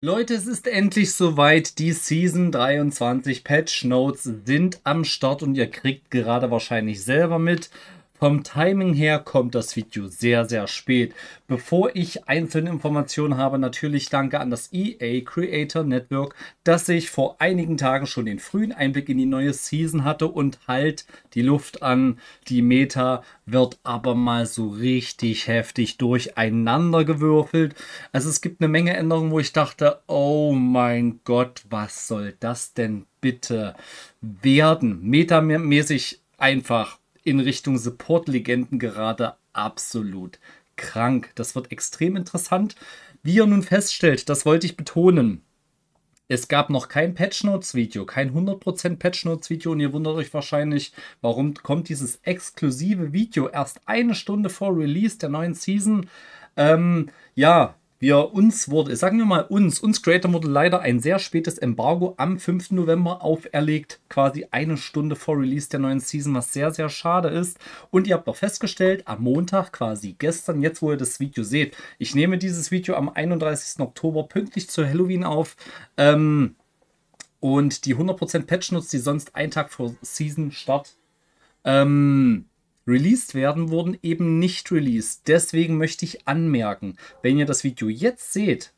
Leute, es ist endlich soweit. Die Season 23 Patch Notes sind am Start und ihr kriegt gerade wahrscheinlich selber mit, vom Timing her kommt das Video sehr, sehr spät. Bevor ich einzelne Informationen habe, natürlich danke an das EA Creator Network, dass ich vor einigen Tagen schon den frühen Einblick in die neue Season hatte und halt die Luft an. Die Meta wird aber mal so richtig heftig durcheinander gewürfelt. Also es gibt eine Menge Änderungen, wo ich dachte, oh mein Gott, was soll das denn bitte werden? Metamäßig einfach in Richtung Support-Legenden gerade absolut krank. Das wird extrem interessant. Wie ihr nun feststellt, das wollte ich betonen. Es gab noch kein Patch Notes Video, kein 100% Patch Notes Video und ihr wundert euch wahrscheinlich, warum kommt dieses exklusive Video erst eine Stunde vor Release der neuen Season? Ähm, ja, wir uns wurde, sagen wir mal uns, uns Creator wurde leider ein sehr spätes Embargo am 5. November auferlegt, quasi eine Stunde vor Release der neuen Season, was sehr, sehr schade ist. Und ihr habt auch festgestellt, am Montag, quasi gestern, jetzt wo ihr das Video seht, ich nehme dieses Video am 31. Oktober pünktlich zu Halloween auf. Ähm, und die 100% patch nutzt, die sonst einen Tag vor Season-Start ähm, released werden, wurden eben nicht released. Deswegen möchte ich anmerken, wenn ihr das Video jetzt seht,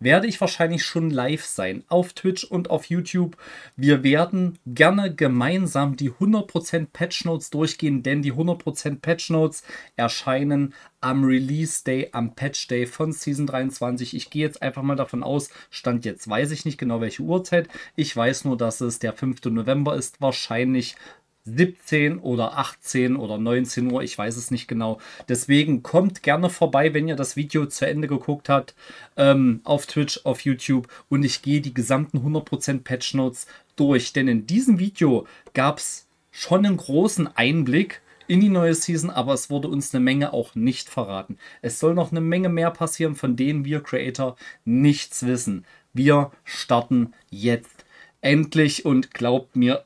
werde ich wahrscheinlich schon live sein auf Twitch und auf YouTube. Wir werden gerne gemeinsam die 100% Patch Notes durchgehen, denn die 100% Patch Notes erscheinen am Release Day, am Patch Day von Season 23. Ich gehe jetzt einfach mal davon aus, Stand jetzt weiß ich nicht genau welche Uhrzeit. Ich weiß nur, dass es der 5. November ist, wahrscheinlich 17 oder 18 oder 19 Uhr, ich weiß es nicht genau. Deswegen kommt gerne vorbei, wenn ihr das Video zu Ende geguckt habt, ähm, auf Twitch, auf YouTube und ich gehe die gesamten 100% Patch Notes durch. Denn in diesem Video gab es schon einen großen Einblick in die neue Season, aber es wurde uns eine Menge auch nicht verraten. Es soll noch eine Menge mehr passieren, von denen wir Creator nichts wissen. Wir starten jetzt endlich und glaubt mir,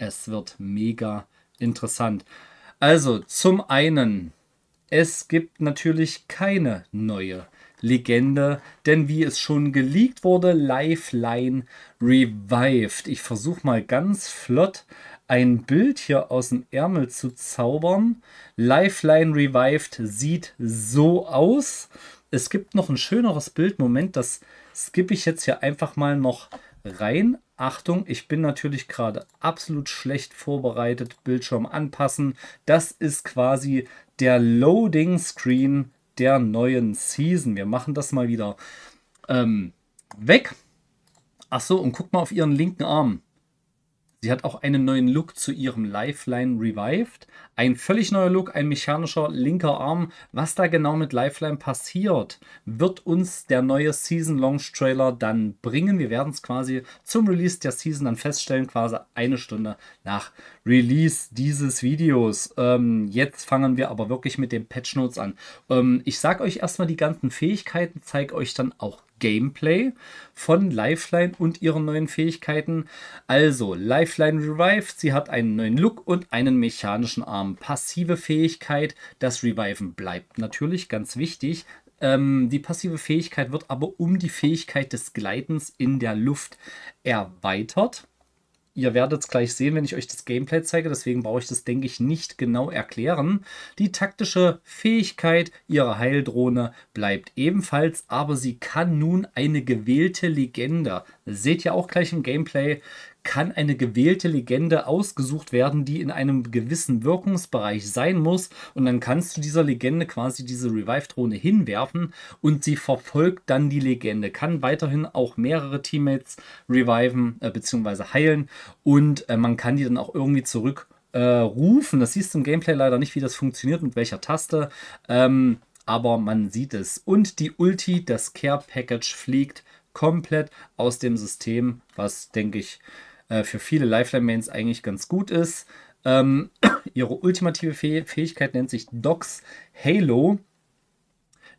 es wird mega interessant. Also zum einen, es gibt natürlich keine neue Legende, denn wie es schon geleakt wurde, Lifeline revived. Ich versuche mal ganz flott ein Bild hier aus dem Ärmel zu zaubern. Lifeline revived sieht so aus. Es gibt noch ein schöneres Bild. Moment, das skippe ich jetzt hier einfach mal noch rein. Achtung, ich bin natürlich gerade absolut schlecht vorbereitet. Bildschirm anpassen. Das ist quasi der Loading Screen der neuen Season. Wir machen das mal wieder ähm, weg. Achso, und guck mal auf ihren linken Arm. Sie hat auch einen neuen Look zu ihrem Lifeline revived. Ein völlig neuer Look, ein mechanischer linker Arm. Was da genau mit Lifeline passiert, wird uns der neue Season Launch Trailer dann bringen. Wir werden es quasi zum Release der Season dann feststellen, quasi eine Stunde nach Release dieses Videos. Ähm, jetzt fangen wir aber wirklich mit den Patch Notes an. Ähm, ich sage euch erstmal die ganzen Fähigkeiten, zeige euch dann auch Gameplay von Lifeline und ihren neuen Fähigkeiten. Also, Lifeline revived, sie hat einen neuen Look und einen mechanischen Arm. Passive Fähigkeit, das Reviven bleibt natürlich ganz wichtig. Ähm, die passive Fähigkeit wird aber um die Fähigkeit des Gleitens in der Luft erweitert ihr werdet es gleich sehen, wenn ich euch das Gameplay zeige. Deswegen brauche ich das, denke ich, nicht genau erklären. Die taktische Fähigkeit ihrer Heildrohne bleibt ebenfalls, aber sie kann nun eine gewählte Legende, seht ihr auch gleich im Gameplay, kann eine gewählte Legende ausgesucht werden, die in einem gewissen Wirkungsbereich sein muss. Und dann kannst du dieser Legende quasi diese Revive-Drohne hinwerfen und sie verfolgt dann die Legende. Kann weiterhin auch mehrere Teammates reviven äh, bzw. heilen und äh, man kann die dann auch irgendwie zurückrufen. Äh, Das siehst du im Gameplay leider nicht, wie das funktioniert, mit welcher Taste. Ähm, aber man sieht es. Und die Ulti, das Care Package fliegt komplett aus dem System, was denke ich äh, für viele Lifeline-Mains eigentlich ganz gut ist. Ähm, ihre ultimative Fäh Fähigkeit nennt sich Docs Halo.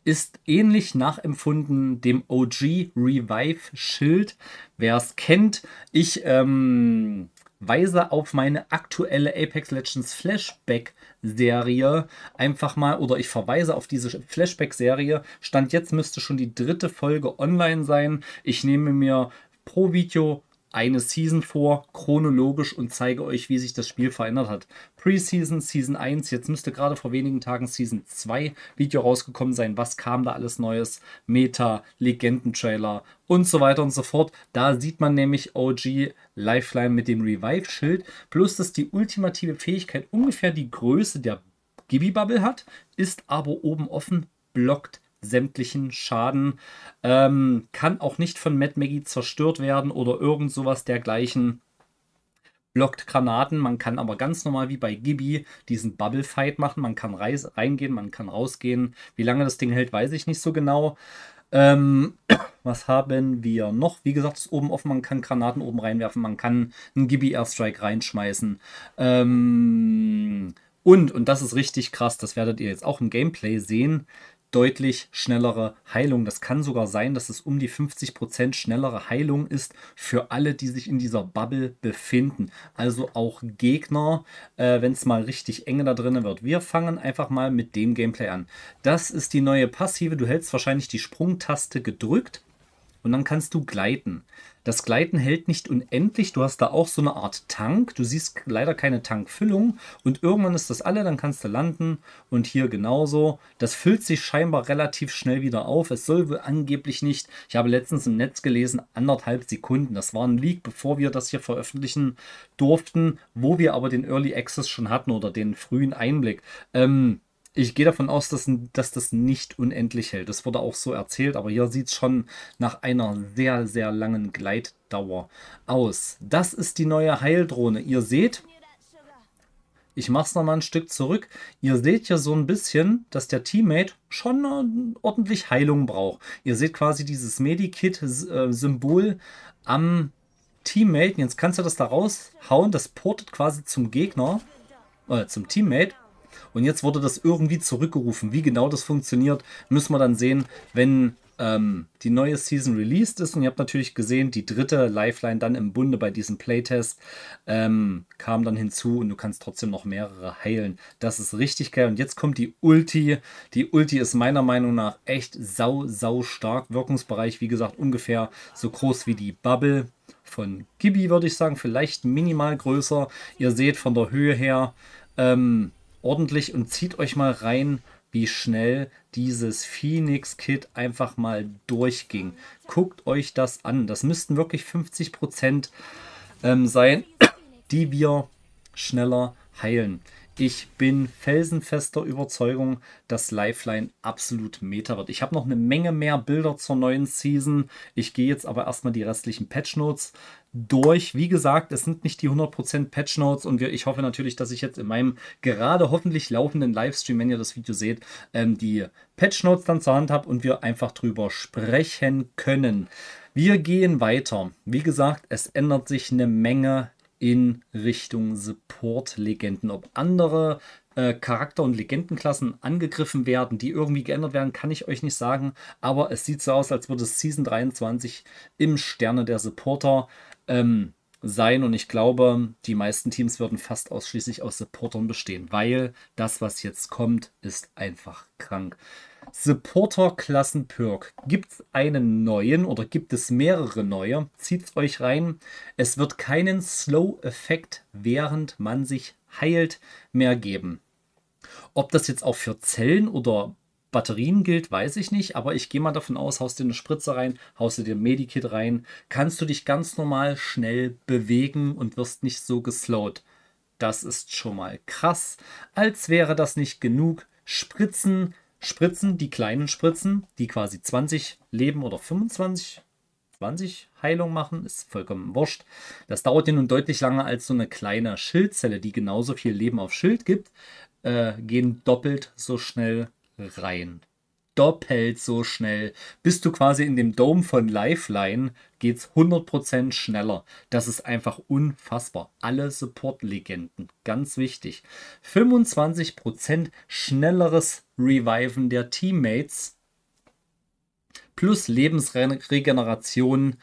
Ist ähnlich nachempfunden dem OG Revive Schild. Wer es kennt, ich ähm, weise auf meine aktuelle Apex Legends Flashback Serie einfach mal oder ich verweise auf diese Flashback Serie. Stand jetzt müsste schon die dritte Folge online sein. Ich nehme mir pro Video eine Season vor, chronologisch und zeige euch, wie sich das Spiel verändert hat. Preseason, Season 1, jetzt müsste gerade vor wenigen Tagen Season 2 Video rausgekommen sein, was kam da alles Neues, Meta, Legendentrailer und so weiter und so fort. Da sieht man nämlich OG Lifeline mit dem Revive-Schild, plus dass die ultimative Fähigkeit ungefähr die Größe der gibby bubble hat, ist aber oben offen, blockt sämtlichen Schaden. Ähm, kann auch nicht von Mad Maggie zerstört werden oder irgend sowas dergleichen. Blockt Granaten. Man kann aber ganz normal wie bei Gibby diesen Bubble Fight machen. Man kann reingehen, man kann rausgehen. Wie lange das Ding hält, weiß ich nicht so genau. Ähm, was haben wir noch? Wie gesagt, ist oben offen. Man kann Granaten oben reinwerfen. Man kann einen Gibby Airstrike reinschmeißen. Ähm, und, und das ist richtig krass, das werdet ihr jetzt auch im Gameplay sehen, deutlich schnellere Heilung. Das kann sogar sein, dass es um die 50% schnellere Heilung ist für alle, die sich in dieser Bubble befinden. Also auch Gegner, äh, wenn es mal richtig enge da drinnen wird. Wir fangen einfach mal mit dem Gameplay an. Das ist die neue Passive. Du hältst wahrscheinlich die Sprungtaste gedrückt und dann kannst du gleiten. Das Gleiten hält nicht unendlich. Du hast da auch so eine Art Tank. Du siehst leider keine Tankfüllung. Und irgendwann ist das alle, dann kannst du landen. Und hier genauso. Das füllt sich scheinbar relativ schnell wieder auf. Es soll wohl angeblich nicht, ich habe letztens im Netz gelesen, anderthalb Sekunden. Das war ein Leak, bevor wir das hier veröffentlichen durften, wo wir aber den Early Access schon hatten oder den frühen Einblick. Ähm, ich gehe davon aus, dass, dass das nicht unendlich hält. Das wurde auch so erzählt, aber hier sieht es schon nach einer sehr, sehr langen Gleitdauer aus. Das ist die neue Heildrohne. Ihr seht, ich mache es nochmal ein Stück zurück. Ihr seht ja so ein bisschen, dass der Teammate schon ordentlich Heilung braucht. Ihr seht quasi dieses Medikit-Symbol am Teammate. Jetzt kannst du das da raushauen. Das portet quasi zum Gegner, oder äh, zum Teammate. Und jetzt wurde das irgendwie zurückgerufen. Wie genau das funktioniert, müssen wir dann sehen, wenn ähm, die neue Season released ist. Und ihr habt natürlich gesehen, die dritte Lifeline dann im Bunde bei diesem Playtest ähm, kam dann hinzu und du kannst trotzdem noch mehrere heilen. Das ist richtig geil. Und jetzt kommt die Ulti. Die Ulti ist meiner Meinung nach echt sau, sau stark. Wirkungsbereich, wie gesagt, ungefähr so groß wie die Bubble von Gibi, würde ich sagen, vielleicht minimal größer. Ihr seht von der Höhe her, ähm, ordentlich und zieht euch mal rein, wie schnell dieses Phoenix Kit einfach mal durchging. Guckt euch das an. Das müssten wirklich 50% ähm, sein, die wir schneller heilen. Ich bin felsenfester Überzeugung, dass Lifeline absolut Meta wird. Ich habe noch eine Menge mehr Bilder zur neuen Season. Ich gehe jetzt aber erstmal die restlichen Patch Notes durch. Wie gesagt, es sind nicht die 100% Patch Notes und wir, ich hoffe natürlich, dass ich jetzt in meinem gerade hoffentlich laufenden Livestream, wenn ihr das Video seht, ähm, die Patch Notes dann zur Hand habe und wir einfach drüber sprechen können. Wir gehen weiter. Wie gesagt, es ändert sich eine Menge in Richtung Support-Legenden. Ob andere äh, Charakter- und Legendenklassen angegriffen werden, die irgendwie geändert werden, kann ich euch nicht sagen. Aber es sieht so aus, als würde Season 23 im Sterne der Supporter ähm, sein und ich glaube, die meisten Teams würden fast ausschließlich aus Supportern bestehen, weil das, was jetzt kommt, ist einfach krank. Supporter-Klassen-Perk. Gibt es einen neuen oder gibt es mehrere neue? Zieht's euch rein. Es wird keinen Slow-Effekt, während man sich heilt, mehr geben. Ob das jetzt auch für Zellen oder Batterien gilt, weiß ich nicht, aber ich gehe mal davon aus, haust dir eine Spritze rein, haust dir ein Medikit rein, kannst du dich ganz normal schnell bewegen und wirst nicht so geslowt. Das ist schon mal krass. Als wäre das nicht genug, Spritzen, Spritzen, die kleinen Spritzen, die quasi 20 Leben oder 25 20 Heilung machen, ist vollkommen wurscht. Das dauert dir nun deutlich länger als so eine kleine Schildzelle, die genauso viel Leben auf Schild gibt, äh, gehen doppelt so schnell rein. Doppelt so schnell. Bist du quasi in dem Dome von Lifeline, geht es 100% schneller. Das ist einfach unfassbar. Alle Support-Legenden, ganz wichtig. 25% schnelleres Reviven der Teammates plus Lebensregeneration.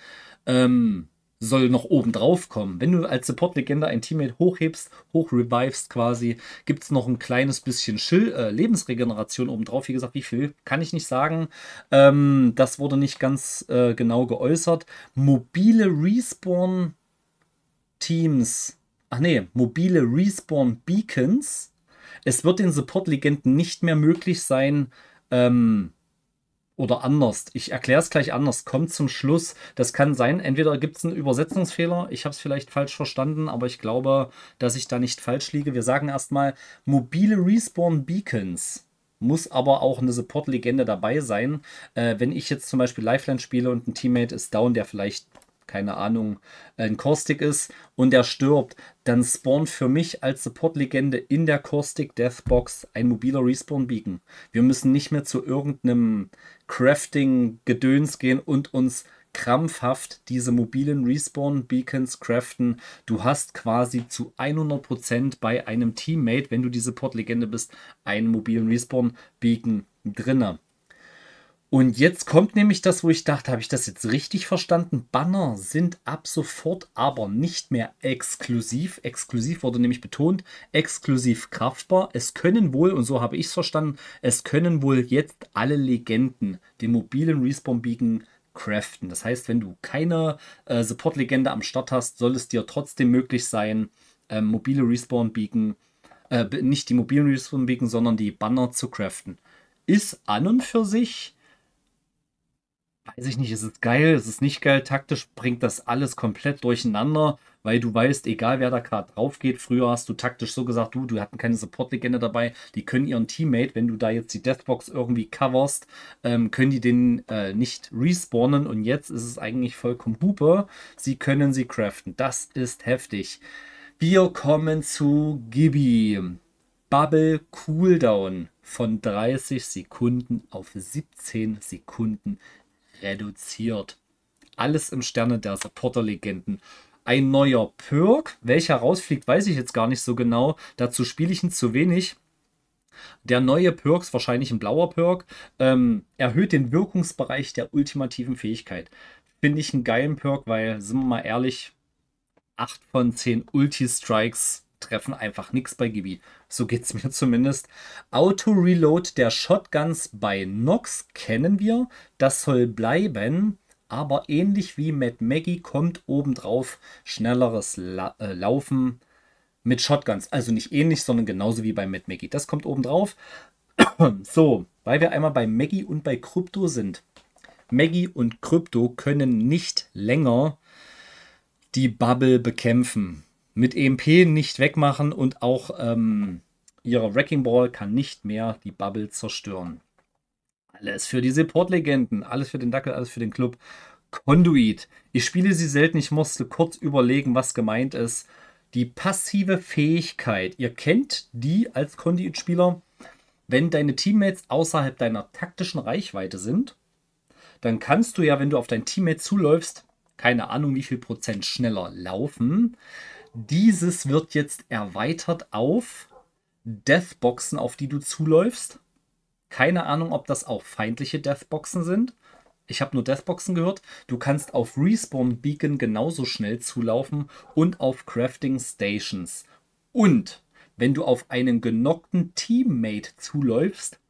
Ähm, soll noch oben drauf kommen. Wenn du als Support-Legende ein Teammate hochhebst, hochrevivest quasi, gibt es noch ein kleines bisschen Schill, äh, Lebensregeneration obendrauf. Wie gesagt, wie viel kann ich nicht sagen. Ähm, das wurde nicht ganz äh, genau geäußert. Mobile Respawn-Teams, ach nee, mobile Respawn-Beacons. Es wird den Support-Legenden nicht mehr möglich sein, ähm, oder anders. Ich erkläre es gleich anders. Kommt zum Schluss. Das kann sein, entweder gibt es einen Übersetzungsfehler, ich habe es vielleicht falsch verstanden, aber ich glaube, dass ich da nicht falsch liege. Wir sagen erstmal mobile Respawn Beacons. Muss aber auch eine Support-Legende dabei sein. Äh, wenn ich jetzt zum Beispiel Lifeline spiele und ein Teammate ist down, der vielleicht keine Ahnung, ein Caustic ist und er stirbt, dann spawnt für mich als Support-Legende in der Caustic Deathbox ein mobiler Respawn-Beacon. Wir müssen nicht mehr zu irgendeinem Crafting-Gedöns gehen und uns krampfhaft diese mobilen Respawn-Beacons craften. Du hast quasi zu 100% bei einem Teammate, wenn du die Support-Legende bist, einen mobilen Respawn-Beacon drinne. Und jetzt kommt nämlich das, wo ich dachte, habe ich das jetzt richtig verstanden? Banner sind ab sofort aber nicht mehr exklusiv. Exklusiv wurde nämlich betont, exklusiv kraftbar. Es können wohl, und so habe ich es verstanden, es können wohl jetzt alle Legenden den mobilen Respawn-Beacon craften. Das heißt, wenn du keine äh, Support-Legende am Start hast, soll es dir trotzdem möglich sein, äh, mobile Respawn-Beacon, äh, nicht die mobilen Respawn-Beacon, sondern die Banner zu craften. Ist an und für sich weiß ich nicht, ist es geil, ist es nicht geil, taktisch bringt das alles komplett durcheinander, weil du weißt, egal wer da gerade drauf geht, früher hast du taktisch so gesagt, du, du hatten keine Support-Legende dabei, die können ihren Teammate, wenn du da jetzt die Deathbox irgendwie coverst, ähm, können die den äh, nicht respawnen und jetzt ist es eigentlich vollkommen Hupe. sie können sie craften, das ist heftig. Wir kommen zu Gibby. Bubble Cooldown von 30 Sekunden auf 17 Sekunden reduziert. Alles im Sterne der Supporter-Legenden. Ein neuer Perk, welcher rausfliegt, weiß ich jetzt gar nicht so genau. Dazu spiele ich ihn zu wenig. Der neue Perk ist wahrscheinlich ein blauer Perk. Ähm, erhöht den Wirkungsbereich der ultimativen Fähigkeit. Finde ich einen geilen Perk, weil, sind wir mal ehrlich, 8 von 10 Ulti-Strikes treffen einfach nichts bei Gibi so geht es mir zumindest. Auto-Reload der Shotguns bei Nox kennen wir, das soll bleiben, aber ähnlich wie Mad Maggie kommt obendrauf schnelleres La äh, Laufen mit Shotguns. Also nicht ähnlich, sondern genauso wie bei Mad Maggie. Das kommt obendrauf. so, weil wir einmal bei Maggie und bei Krypto sind. Maggie und Krypto können nicht länger die Bubble bekämpfen mit EMP nicht wegmachen und auch ähm, ihre Wrecking Ball kann nicht mehr die Bubble zerstören. Alles für die Support-Legenden, alles für den Dackel, alles für den Club. Conduit. Ich spiele sie selten, ich musste kurz überlegen, was gemeint ist. Die passive Fähigkeit. Ihr kennt die als Conduit-Spieler. Wenn deine Teammates außerhalb deiner taktischen Reichweite sind, dann kannst du ja, wenn du auf dein Teammate zuläufst, keine Ahnung wie viel Prozent schneller laufen. Dieses wird jetzt erweitert auf Deathboxen, auf die du zuläufst. Keine Ahnung, ob das auch feindliche Deathboxen sind. Ich habe nur Deathboxen gehört. Du kannst auf Respawn Beacon genauso schnell zulaufen und auf Crafting Stations. Und wenn du auf einen genockten Teammate zuläufst,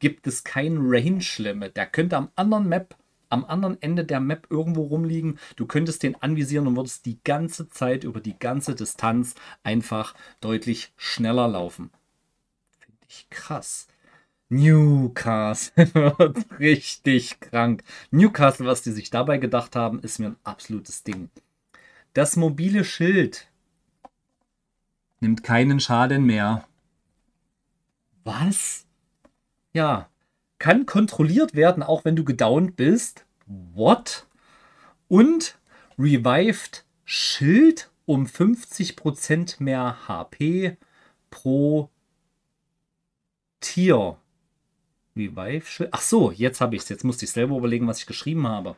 gibt es kein Range Limit. Der könnte am anderen Map am anderen Ende der Map irgendwo rumliegen. Du könntest den anvisieren und würdest die ganze Zeit über die ganze Distanz einfach deutlich schneller laufen. Finde ich krass. Newcastle wird richtig krank. Newcastle, was die sich dabei gedacht haben, ist mir ein absolutes Ding. Das mobile Schild nimmt keinen Schaden mehr. Was? Ja, kann kontrolliert werden, auch wenn du gedownt bist. What? Und revived Schild um 50% mehr HP pro Tier. Revive Schild. Ach so, jetzt habe ich es. Jetzt musste ich selber überlegen, was ich geschrieben habe.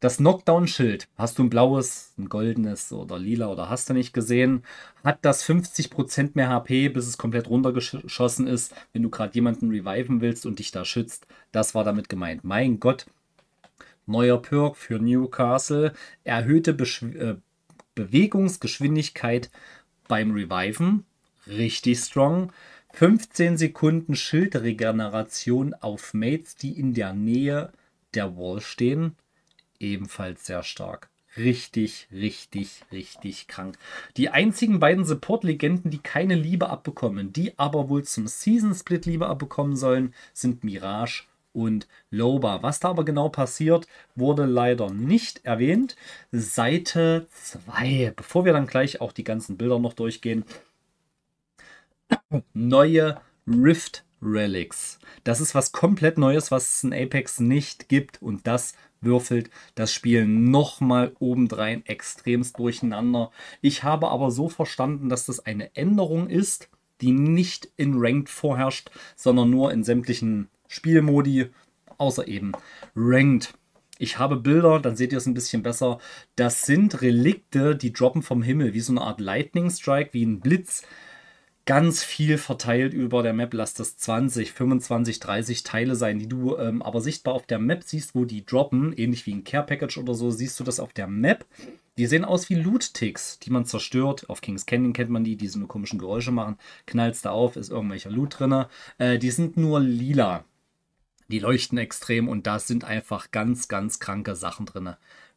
Das Knockdown-Schild, hast du ein blaues, ein goldenes oder lila oder hast du nicht gesehen, hat das 50% mehr HP, bis es komplett runtergeschossen ist, wenn du gerade jemanden reviven willst und dich da schützt. Das war damit gemeint. Mein Gott, neuer Perk für Newcastle, erhöhte Besch äh, Bewegungsgeschwindigkeit beim Reviven, richtig strong. 15 Sekunden Schildregeneration auf Mates, die in der Nähe der Wall stehen, ebenfalls sehr stark. Richtig, richtig, richtig krank. Die einzigen beiden Support-Legenden, die keine Liebe abbekommen, die aber wohl zum Season-Split Liebe abbekommen sollen, sind Mirage und Loba. Was da aber genau passiert, wurde leider nicht erwähnt. Seite 2. Bevor wir dann gleich auch die ganzen Bilder noch durchgehen. Neue Rift Relics. Das ist was komplett Neues, was es in Apex nicht gibt und das würfelt das Spiel nochmal obendrein extremst durcheinander. Ich habe aber so verstanden, dass das eine Änderung ist, die nicht in Ranked vorherrscht, sondern nur in sämtlichen Spielmodi, außer eben Ranked. Ich habe Bilder, dann seht ihr es ein bisschen besser. Das sind Relikte, die droppen vom Himmel, wie so eine Art Lightning Strike, wie ein Blitz, ganz viel verteilt über der Map. Lass das 20, 25, 30 Teile sein, die du ähm, aber sichtbar auf der Map siehst, wo die droppen. Ähnlich wie ein Care Package oder so, siehst du das auf der Map. Die sehen aus wie Loot-Ticks, die man zerstört. Auf Kings Canyon kennt man die, die so komischen Geräusche machen. Knallst da auf, ist irgendwelcher Loot drin. Äh, die sind nur lila. Die leuchten extrem und da sind einfach ganz, ganz kranke Sachen drin.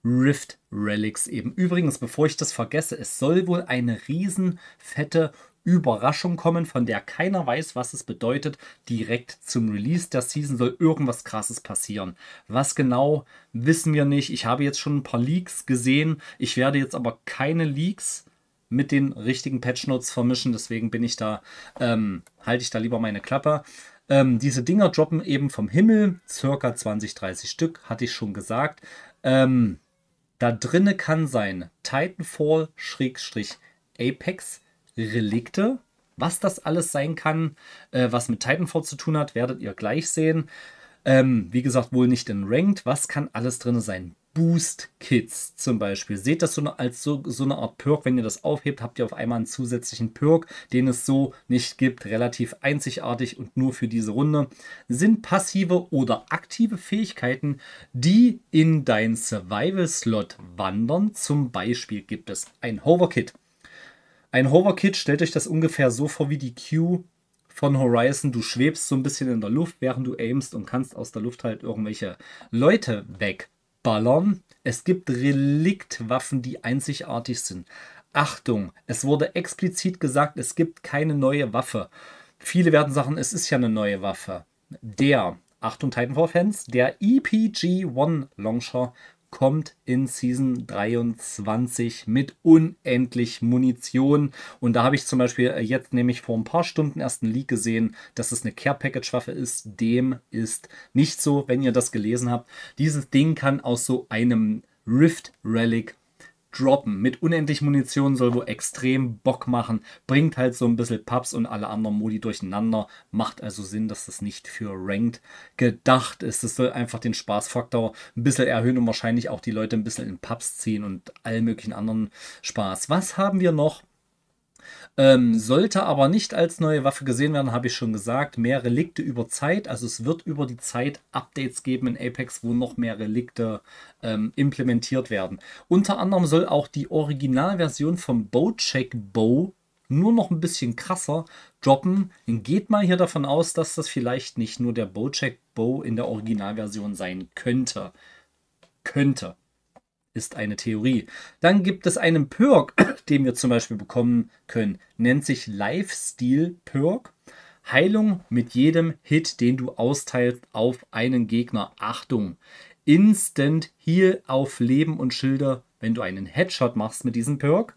Rift Relics eben. Übrigens, bevor ich das vergesse, es soll wohl eine riesen fette Überraschung kommen, von der keiner weiß, was es bedeutet. Direkt zum Release der Season soll irgendwas Krasses passieren. Was genau, wissen wir nicht. Ich habe jetzt schon ein paar Leaks gesehen. Ich werde jetzt aber keine Leaks mit den richtigen Patchnotes vermischen. Deswegen bin ich da, ähm, halte ich da lieber meine Klappe. Ähm, diese Dinger droppen eben vom Himmel, circa 20, 30 Stück, hatte ich schon gesagt. Ähm, da drinne kann sein Titanfall-Apex, Relikte. Was das alles sein kann, äh, was mit Titanfall zu tun hat, werdet ihr gleich sehen. Ähm, wie gesagt, wohl nicht in Ranked. Was kann alles drin sein? Boost Kits zum Beispiel. Seht das so eine, als so, so eine Art Perk. Wenn ihr das aufhebt, habt ihr auf einmal einen zusätzlichen Perk, den es so nicht gibt. Relativ einzigartig und nur für diese Runde. Sind passive oder aktive Fähigkeiten, die in dein Survival-Slot wandern. Zum Beispiel gibt es ein Hover-Kit. Ein Hoverkit, stellt euch das ungefähr so vor wie die Q von Horizon. Du schwebst so ein bisschen in der Luft, während du aimst und kannst aus der Luft halt irgendwelche Leute wegballern. Es gibt Reliktwaffen, die einzigartig sind. Achtung, es wurde explizit gesagt, es gibt keine neue Waffe. Viele werden sagen, es ist ja eine neue Waffe. Der, Achtung Titanfall-Fans, der EPG-1 Launcher kommt in Season 23 mit unendlich Munition. Und da habe ich zum Beispiel äh, jetzt nämlich vor ein paar Stunden erst einen Leak gesehen, dass es eine Care Package Waffe ist. Dem ist nicht so, wenn ihr das gelesen habt. Dieses Ding kann aus so einem Rift Relic droppen. Mit unendlich Munition soll wohl extrem Bock machen. Bringt halt so ein bisschen Pubs und alle anderen Modi durcheinander. Macht also Sinn, dass das nicht für Ranked gedacht ist. Das soll einfach den Spaßfaktor ein bisschen erhöhen und wahrscheinlich auch die Leute ein bisschen in Pubs ziehen und all möglichen anderen Spaß. Was haben wir noch? Ähm, sollte aber nicht als neue Waffe gesehen werden, habe ich schon gesagt. Mehr Relikte über Zeit. Also es wird über die Zeit Updates geben in Apex, wo noch mehr Relikte ähm, implementiert werden. Unter anderem soll auch die Originalversion vom Bowcheck Bow nur noch ein bisschen krasser droppen. geht mal hier davon aus, dass das vielleicht nicht nur der Bowcheck Bow in der Originalversion sein könnte. Könnte ist eine Theorie. Dann gibt es einen Perk, den wir zum Beispiel bekommen können. Nennt sich Lifestyle Perk. Heilung mit jedem Hit, den du austeilst auf einen Gegner. Achtung! Instant Heal auf Leben und Schilder, wenn du einen Headshot machst mit diesem Perk.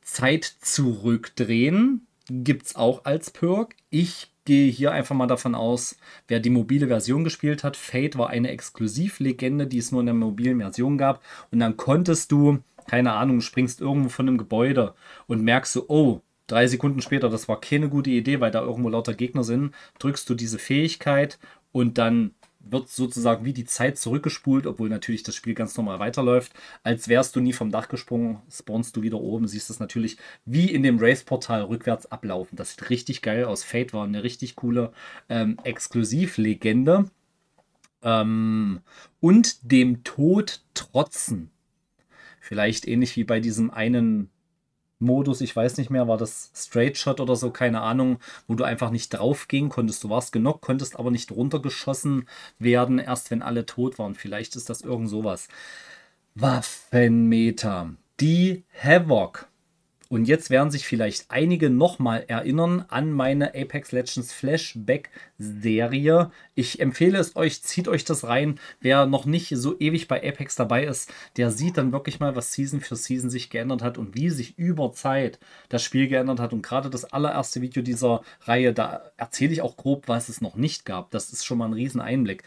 Zeit zurückdrehen gibt es auch als Perk. Ich gehe hier einfach mal davon aus, wer die mobile Version gespielt hat, Fate war eine Exklusivlegende, die es nur in der mobilen Version gab. Und dann konntest du, keine Ahnung, springst irgendwo von einem Gebäude und merkst so, oh, drei Sekunden später, das war keine gute Idee, weil da irgendwo lauter Gegner sind, drückst du diese Fähigkeit und dann wird sozusagen wie die Zeit zurückgespult, obwohl natürlich das Spiel ganz normal weiterläuft. Als wärst du nie vom Dach gesprungen, spawnst du wieder oben, siehst es natürlich wie in dem Race-Portal rückwärts ablaufen. Das sieht richtig geil aus. Fate war eine richtig coole ähm, Exklusivlegende. Ähm, und dem Tod trotzen. Vielleicht ähnlich wie bei diesem einen Modus, ich weiß nicht mehr, war das Straight Shot oder so, keine Ahnung, wo du einfach nicht drauf gehen konntest. Du warst genockt, konntest aber nicht runtergeschossen werden, erst wenn alle tot waren. Vielleicht ist das irgend sowas. Waffenmeter. Die Havoc und jetzt werden sich vielleicht einige nochmal erinnern an meine Apex Legends Flashback-Serie. Ich empfehle es euch, zieht euch das rein. Wer noch nicht so ewig bei Apex dabei ist, der sieht dann wirklich mal, was Season für Season sich geändert hat und wie sich über Zeit das Spiel geändert hat. Und gerade das allererste Video dieser Reihe, da erzähle ich auch grob, was es noch nicht gab. Das ist schon mal ein Rieseneinblick.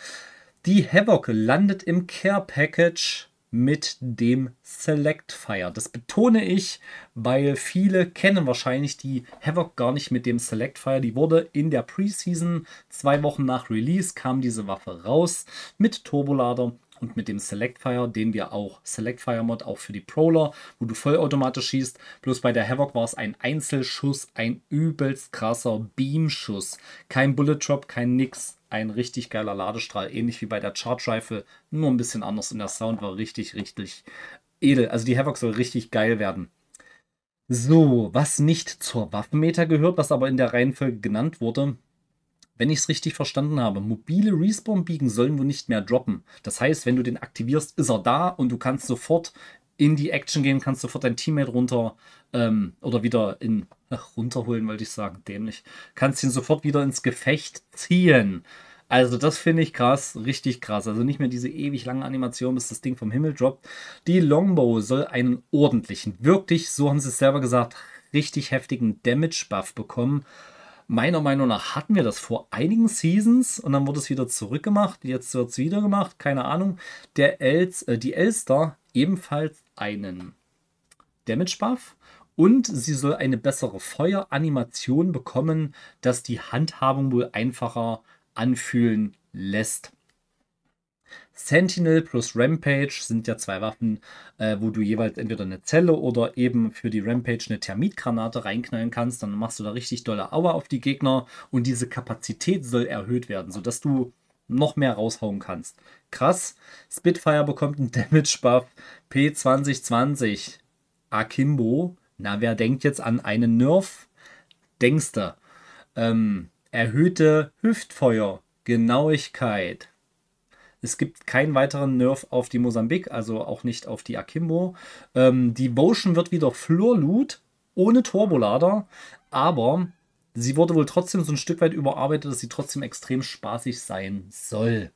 Die Havoc landet im Care Package mit dem Select Fire. Das betone ich, weil viele kennen wahrscheinlich die Havoc gar nicht mit dem Select Fire. Die wurde in der Preseason, zwei Wochen nach Release, kam diese Waffe raus mit Turbolader und mit dem Selectfire, den wir auch, Selectfire-Mod auch für die Proler, wo du vollautomatisch schießt. Bloß bei der Havoc war es ein Einzelschuss, ein übelst krasser Beamschuss. Kein Bullet Drop, kein nix. Ein richtig geiler Ladestrahl, ähnlich wie bei der Charge Rifle, nur ein bisschen anders und der Sound war richtig, richtig edel. Also die Havoc soll richtig geil werden. So, was nicht zur Waffenmeter gehört, was aber in der Reihenfolge genannt wurde, wenn ich es richtig verstanden habe, mobile Respawn-Biegen sollen wohl nicht mehr droppen. Das heißt, wenn du den aktivierst, ist er da und du kannst sofort in die Action gehen, kannst sofort dein Teammate runter ähm, oder wieder in ach, runterholen, wollte ich sagen, dämlich. Kannst ihn sofort wieder ins Gefecht ziehen. Also das finde ich krass, richtig krass. Also nicht mehr diese ewig lange Animation, bis das Ding vom Himmel droppt. Die Longbow soll einen ordentlichen, wirklich, so haben sie es selber gesagt, richtig heftigen Damage-Buff bekommen meiner Meinung nach hatten wir das vor einigen Seasons und dann wurde es wieder zurückgemacht. Jetzt wird es wieder gemacht, keine Ahnung. Der Els, äh, die Elster ebenfalls einen Damage-Buff und sie soll eine bessere Feueranimation bekommen, dass die Handhabung wohl einfacher anfühlen lässt. Sentinel plus Rampage sind ja zwei Waffen, äh, wo du jeweils entweder eine Zelle oder eben für die Rampage eine Thermitgranate reinknallen kannst. Dann machst du da richtig dolle Aua auf die Gegner und diese Kapazität soll erhöht werden, sodass du noch mehr raushauen kannst. Krass. Spitfire bekommt einen Damage-Buff P2020 Akimbo. Na, wer denkt jetzt an einen Nerf? Denkste. Ähm, erhöhte Hüftfeuergenauigkeit. Es gibt keinen weiteren Nerf auf die Mosambik, also auch nicht auf die Akimbo. Ähm, die Votion wird wieder Floorloot ohne Turbolader, aber sie wurde wohl trotzdem so ein Stück weit überarbeitet, dass sie trotzdem extrem spaßig sein soll.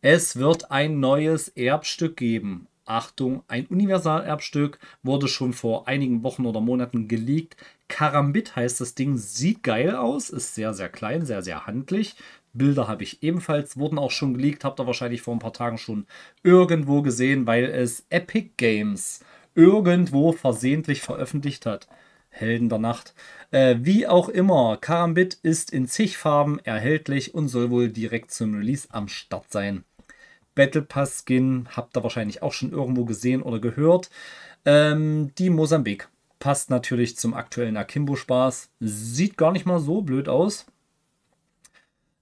Es wird ein neues Erbstück geben. Achtung, ein Universalerbstück wurde schon vor einigen Wochen oder Monaten geleakt. Karambit heißt das Ding, sieht geil aus, ist sehr, sehr klein, sehr, sehr handlich, Bilder habe ich ebenfalls, wurden auch schon geleakt, habt ihr wahrscheinlich vor ein paar Tagen schon irgendwo gesehen, weil es Epic Games irgendwo versehentlich veröffentlicht hat. Helden der Nacht. Äh, wie auch immer, Karambit ist in zig Farben erhältlich und soll wohl direkt zum Release am Start sein. Battle Pass Skin habt ihr wahrscheinlich auch schon irgendwo gesehen oder gehört. Ähm, die Mosambik passt natürlich zum aktuellen Akimbo-Spaß. Sieht gar nicht mal so blöd aus.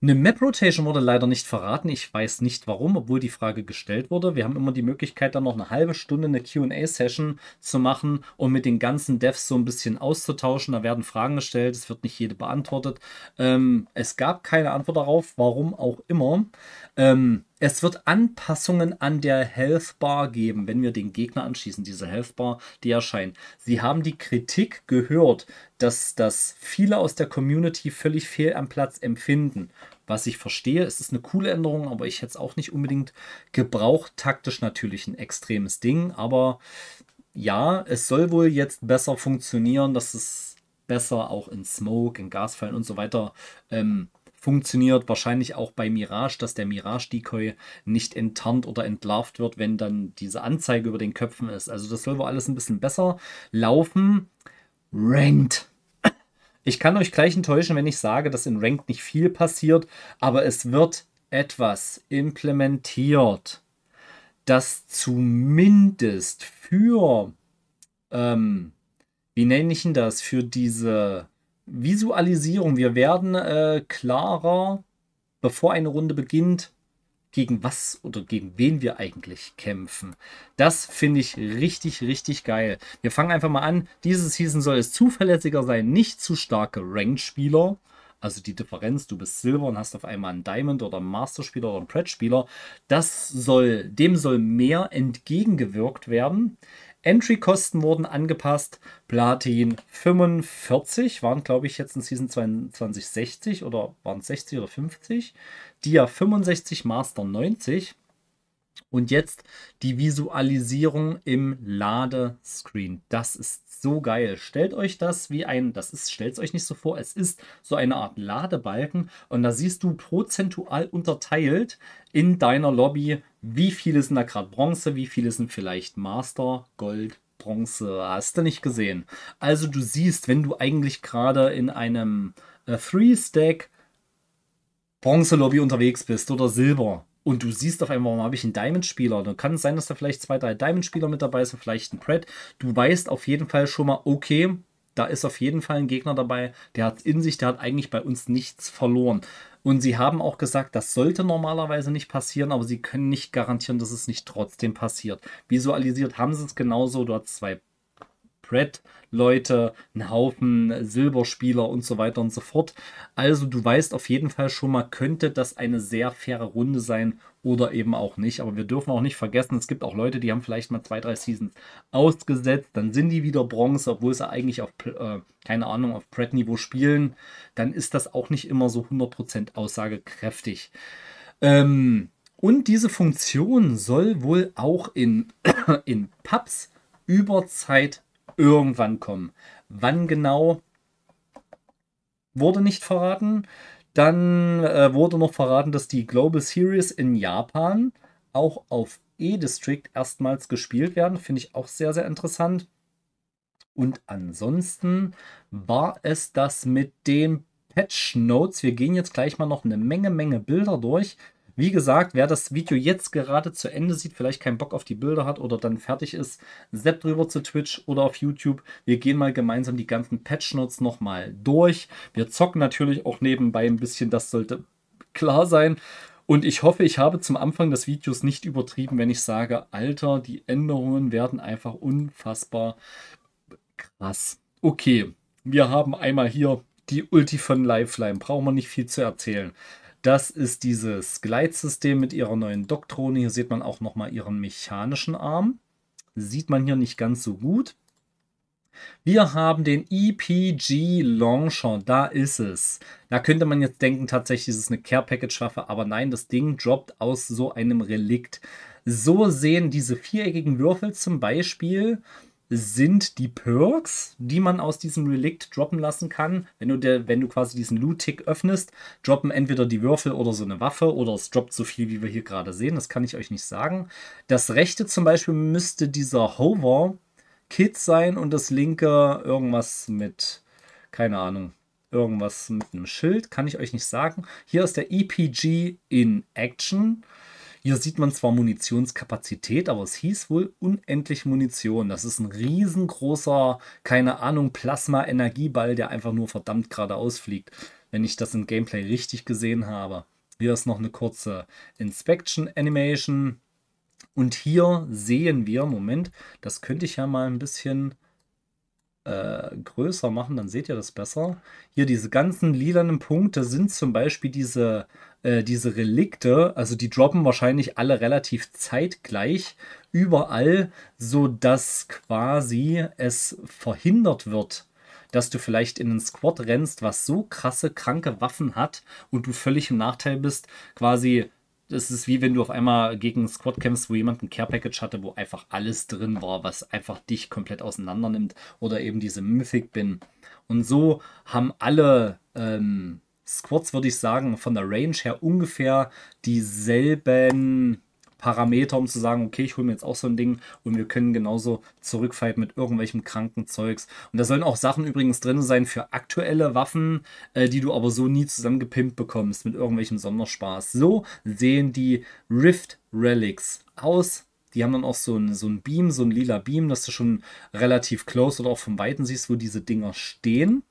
Eine Map Rotation wurde leider nicht verraten. Ich weiß nicht warum, obwohl die Frage gestellt wurde. Wir haben immer die Möglichkeit, dann noch eine halbe Stunde eine QA-Session zu machen und um mit den ganzen Devs so ein bisschen auszutauschen. Da werden Fragen gestellt, es wird nicht jede beantwortet. Ähm, es gab keine Antwort darauf, warum auch immer. Ähm, es wird Anpassungen an der Health Bar geben, wenn wir den Gegner anschießen, diese Health Bar, die erscheint. Sie haben die Kritik gehört, dass das viele aus der Community völlig fehl am Platz empfinden. Was ich verstehe, es ist eine coole Änderung, aber ich hätte es auch nicht unbedingt gebraucht. Taktisch natürlich ein extremes Ding, aber ja, es soll wohl jetzt besser funktionieren, dass es besser auch in Smoke, in Gasfallen und so weiter ähm, funktioniert wahrscheinlich auch bei Mirage, dass der Mirage-Decoy nicht enttarnt oder entlarvt wird, wenn dann diese Anzeige über den Köpfen ist. Also das soll wohl alles ein bisschen besser laufen. Ranked. Ich kann euch gleich enttäuschen, wenn ich sage, dass in Ranked nicht viel passiert, aber es wird etwas implementiert, das zumindest für, ähm, wie nenne ich denn das, für diese Visualisierung. Wir werden äh, klarer, bevor eine Runde beginnt, gegen was oder gegen wen wir eigentlich kämpfen. Das finde ich richtig, richtig geil. Wir fangen einfach mal an. Diese Season soll es zuverlässiger sein, nicht zu starke Ranked-Spieler. Also die Differenz, du bist Silber und hast auf einmal einen Diamond oder einen Master-Spieler oder einen Pred-Spieler. Das soll, dem soll mehr entgegengewirkt werden. Entry-Kosten wurden angepasst. Platin 45 waren, glaube ich, jetzt in Season 22 60 oder waren 60 oder 50. Dia 65, Master 90. Und jetzt die Visualisierung im Ladescreen. Das ist so geil. Stellt euch das wie ein, das ist, stellt es euch nicht so vor, es ist so eine Art Ladebalken und da siehst du prozentual unterteilt in deiner Lobby, wie viele sind da gerade Bronze, wie viele sind vielleicht Master, Gold, Bronze, hast du nicht gesehen. Also du siehst, wenn du eigentlich gerade in einem äh, Three-Stack Bronze-Lobby unterwegs bist oder Silber, und du siehst auf einmal, warum habe ich einen Diamond-Spieler? Dann kann es sein, dass da vielleicht zwei, drei Diamond-Spieler mit dabei sind, vielleicht ein Pred. Du weißt auf jeden Fall schon mal, okay, da ist auf jeden Fall ein Gegner dabei, der hat in sich, der hat eigentlich bei uns nichts verloren. Und sie haben auch gesagt, das sollte normalerweise nicht passieren, aber sie können nicht garantieren, dass es nicht trotzdem passiert. Visualisiert haben sie es genauso. Du hast zwei Spread-Leute, einen Haufen Silberspieler und so weiter und so fort. Also du weißt auf jeden Fall schon mal, könnte das eine sehr faire Runde sein oder eben auch nicht. Aber wir dürfen auch nicht vergessen, es gibt auch Leute, die haben vielleicht mal zwei, drei Seasons ausgesetzt, dann sind die wieder Bronze, obwohl sie eigentlich auf, äh, keine Ahnung, auf pratt niveau spielen. Dann ist das auch nicht immer so 100% aussagekräftig. Ähm, und diese Funktion soll wohl auch in, in Pubs über Zeit irgendwann kommen. Wann genau wurde nicht verraten. Dann äh, wurde noch verraten, dass die Global Series in Japan auch auf E-District erstmals gespielt werden. Finde ich auch sehr, sehr interessant. Und ansonsten war es das mit den Patch Notes. Wir gehen jetzt gleich mal noch eine Menge, Menge Bilder durch. Wie gesagt, wer das Video jetzt gerade zu Ende sieht, vielleicht keinen Bock auf die Bilder hat oder dann fertig ist, Sepp drüber zu Twitch oder auf YouTube. Wir gehen mal gemeinsam die ganzen Patch Notes nochmal durch. Wir zocken natürlich auch nebenbei ein bisschen, das sollte klar sein. Und ich hoffe, ich habe zum Anfang des Videos nicht übertrieben, wenn ich sage, Alter, die Änderungen werden einfach unfassbar krass. Okay, wir haben einmal hier die Ulti von Lifeline. Brauchen wir nicht viel zu erzählen. Das ist dieses Gleitsystem mit ihrer neuen Doktrone. Hier sieht man auch nochmal ihren mechanischen Arm. Sieht man hier nicht ganz so gut. Wir haben den EPG Launcher, da ist es. Da könnte man jetzt denken, tatsächlich ist es eine Care Package Waffe, aber nein, das Ding droppt aus so einem Relikt. So sehen diese viereckigen Würfel zum Beispiel sind die Perks, die man aus diesem Relikt droppen lassen kann. Wenn du, der, wenn du quasi diesen Loot-Tick öffnest, droppen entweder die Würfel oder so eine Waffe oder es droppt so viel, wie wir hier gerade sehen. Das kann ich euch nicht sagen. Das rechte zum Beispiel müsste dieser Hover-Kit sein und das linke irgendwas mit, keine Ahnung, irgendwas mit einem Schild. Kann ich euch nicht sagen. Hier ist der EPG in Action. Hier sieht man zwar Munitionskapazität, aber es hieß wohl unendlich Munition. Das ist ein riesengroßer, keine Ahnung, Plasma-Energieball, der einfach nur verdammt geradeaus fliegt, wenn ich das im Gameplay richtig gesehen habe. Hier ist noch eine kurze Inspection Animation. Und hier sehen wir, Moment, das könnte ich ja mal ein bisschen äh, größer machen, dann seht ihr das besser. Hier diese ganzen lilanen Punkte sind zum Beispiel diese, äh, diese Relikte, also die droppen wahrscheinlich alle relativ zeitgleich überall, sodass quasi es verhindert wird, dass du vielleicht in einen Squad rennst, was so krasse, kranke Waffen hat und du völlig im Nachteil bist, quasi das ist wie wenn du auf einmal gegen Squad kämpfst, wo jemand ein Care-Package hatte, wo einfach alles drin war, was einfach dich komplett auseinander nimmt. Oder eben diese Mythic-Bin. Und so haben alle ähm, Squads, würde ich sagen, von der Range her ungefähr dieselben Parameter, um zu sagen, okay, ich hole mir jetzt auch so ein Ding und wir können genauso zurückfighten mit irgendwelchem kranken Zeugs. Und da sollen auch Sachen übrigens drin sein für aktuelle Waffen, äh, die du aber so nie zusammengepimpt bekommst mit irgendwelchem Sonderspaß. So sehen die Rift Relics aus. Die haben dann auch so ein, so ein Beam, so ein lila Beam, dass du schon relativ close oder auch vom Weiten siehst, wo diese Dinger stehen.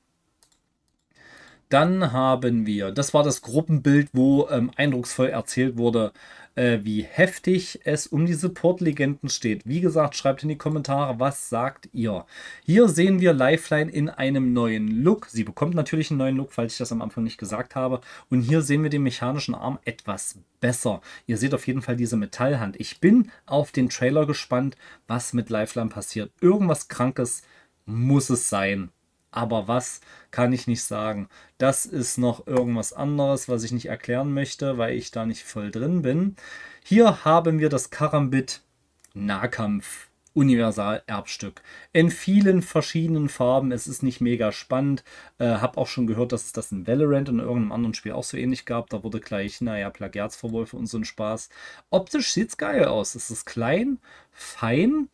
Dann haben wir, das war das Gruppenbild, wo ähm, eindrucksvoll erzählt wurde, äh, wie heftig es um die Support-Legenden steht. Wie gesagt, schreibt in die Kommentare, was sagt ihr. Hier sehen wir Lifeline in einem neuen Look. Sie bekommt natürlich einen neuen Look, falls ich das am Anfang nicht gesagt habe. Und hier sehen wir den mechanischen Arm etwas besser. Ihr seht auf jeden Fall diese Metallhand. Ich bin auf den Trailer gespannt, was mit Lifeline passiert. Irgendwas Krankes muss es sein. Aber was kann ich nicht sagen. Das ist noch irgendwas anderes, was ich nicht erklären möchte, weil ich da nicht voll drin bin. Hier haben wir das Karambit Nahkampf. Universal-Erbstück. In vielen verschiedenen Farben. Es ist nicht mega spannend. Äh, hab auch schon gehört, dass es das in Valorant und in irgendeinem anderen Spiel auch so ähnlich gab. Da wurde gleich, naja, Plagiatsverwürfe und so ein Spaß. Optisch sieht es geil aus. Es ist klein, fein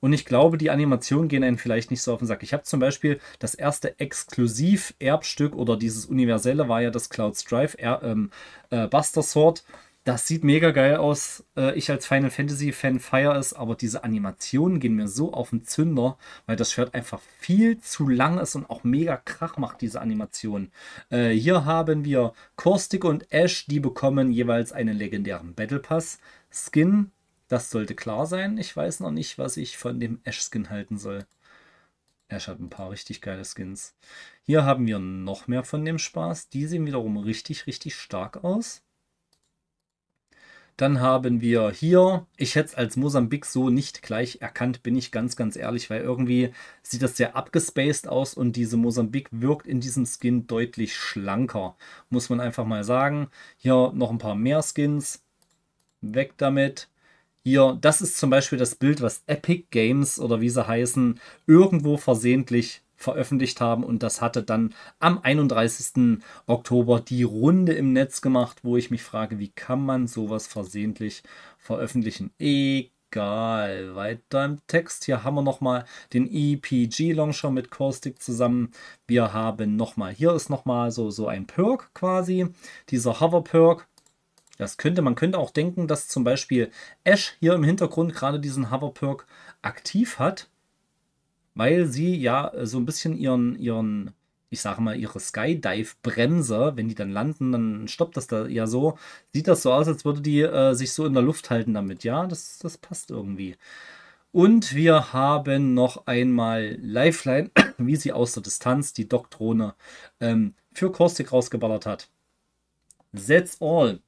und ich glaube, die Animationen gehen einen vielleicht nicht so auf den Sack. Ich habe zum Beispiel das erste Exklusiv-Erbstück oder dieses universelle war ja das Cloud Strife er, ähm, äh, Buster Sword. Das sieht mega geil aus. Äh, ich als Final Fantasy-Fan feiere es, aber diese Animationen gehen mir so auf den Zünder, weil das Schwert einfach viel zu lang ist und auch mega Krach macht, diese Animation. Äh, hier haben wir Caustic und Ash, die bekommen jeweils einen legendären Battle Pass. Skin das sollte klar sein. Ich weiß noch nicht, was ich von dem Ash-Skin halten soll. Ash hat ein paar richtig geile Skins. Hier haben wir noch mehr von dem Spaß. Die sehen wiederum richtig, richtig stark aus. Dann haben wir hier, ich hätte es als Mosambik so nicht gleich erkannt, bin ich ganz, ganz ehrlich, weil irgendwie sieht das sehr abgespaced aus und diese Mosambik wirkt in diesem Skin deutlich schlanker, muss man einfach mal sagen. Hier noch ein paar mehr Skins, weg damit. Hier, das ist zum Beispiel das Bild, was Epic Games oder wie sie heißen, irgendwo versehentlich veröffentlicht haben und das hatte dann am 31. Oktober die Runde im Netz gemacht, wo ich mich frage, wie kann man sowas versehentlich veröffentlichen? Egal, weiter im Text. Hier haben wir nochmal den EPG Launcher mit Caustic zusammen. Wir haben nochmal, hier ist nochmal so, so ein Perk quasi, dieser Hover Perk das könnte, man könnte auch denken, dass zum Beispiel Ash hier im Hintergrund gerade diesen Hover Perk aktiv hat, weil sie ja äh, so ein bisschen ihren, ihren ich sage mal, ihre Skydive-Bremse, wenn die dann landen, dann stoppt das da ja so. Sieht das so aus, als würde die äh, sich so in der Luft halten damit. Ja, das, das passt irgendwie. Und wir haben noch einmal Lifeline, wie sie aus der Distanz die Dock-Drohne ähm, für Korstik rausgeballert hat. That's all.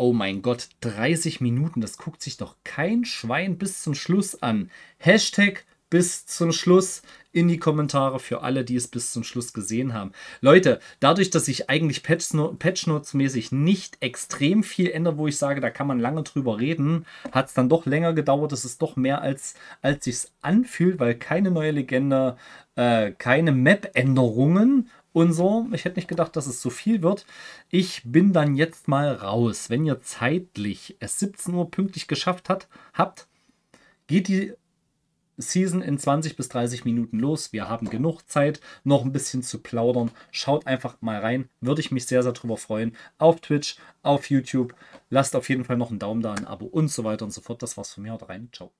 Oh mein Gott, 30 Minuten, das guckt sich doch kein Schwein bis zum Schluss an. Hashtag bis zum Schluss in die Kommentare für alle, die es bis zum Schluss gesehen haben. Leute, dadurch, dass ich eigentlich Patchnotes-mäßig nicht extrem viel ändere, wo ich sage, da kann man lange drüber reden, hat es dann doch länger gedauert. Es ist doch mehr, als, als sich anfühlt, weil keine neue Legende, äh, keine Map-Änderungen, und so. Ich hätte nicht gedacht, dass es so viel wird. Ich bin dann jetzt mal raus. Wenn ihr zeitlich es 17 Uhr pünktlich geschafft hat, habt, geht die Season in 20 bis 30 Minuten los. Wir haben genug Zeit, noch ein bisschen zu plaudern. Schaut einfach mal rein. Würde ich mich sehr, sehr drüber freuen. Auf Twitch, auf YouTube. Lasst auf jeden Fall noch einen Daumen da, ein Abo und so weiter und so fort. Das war's von mir. Haut rein. Ciao.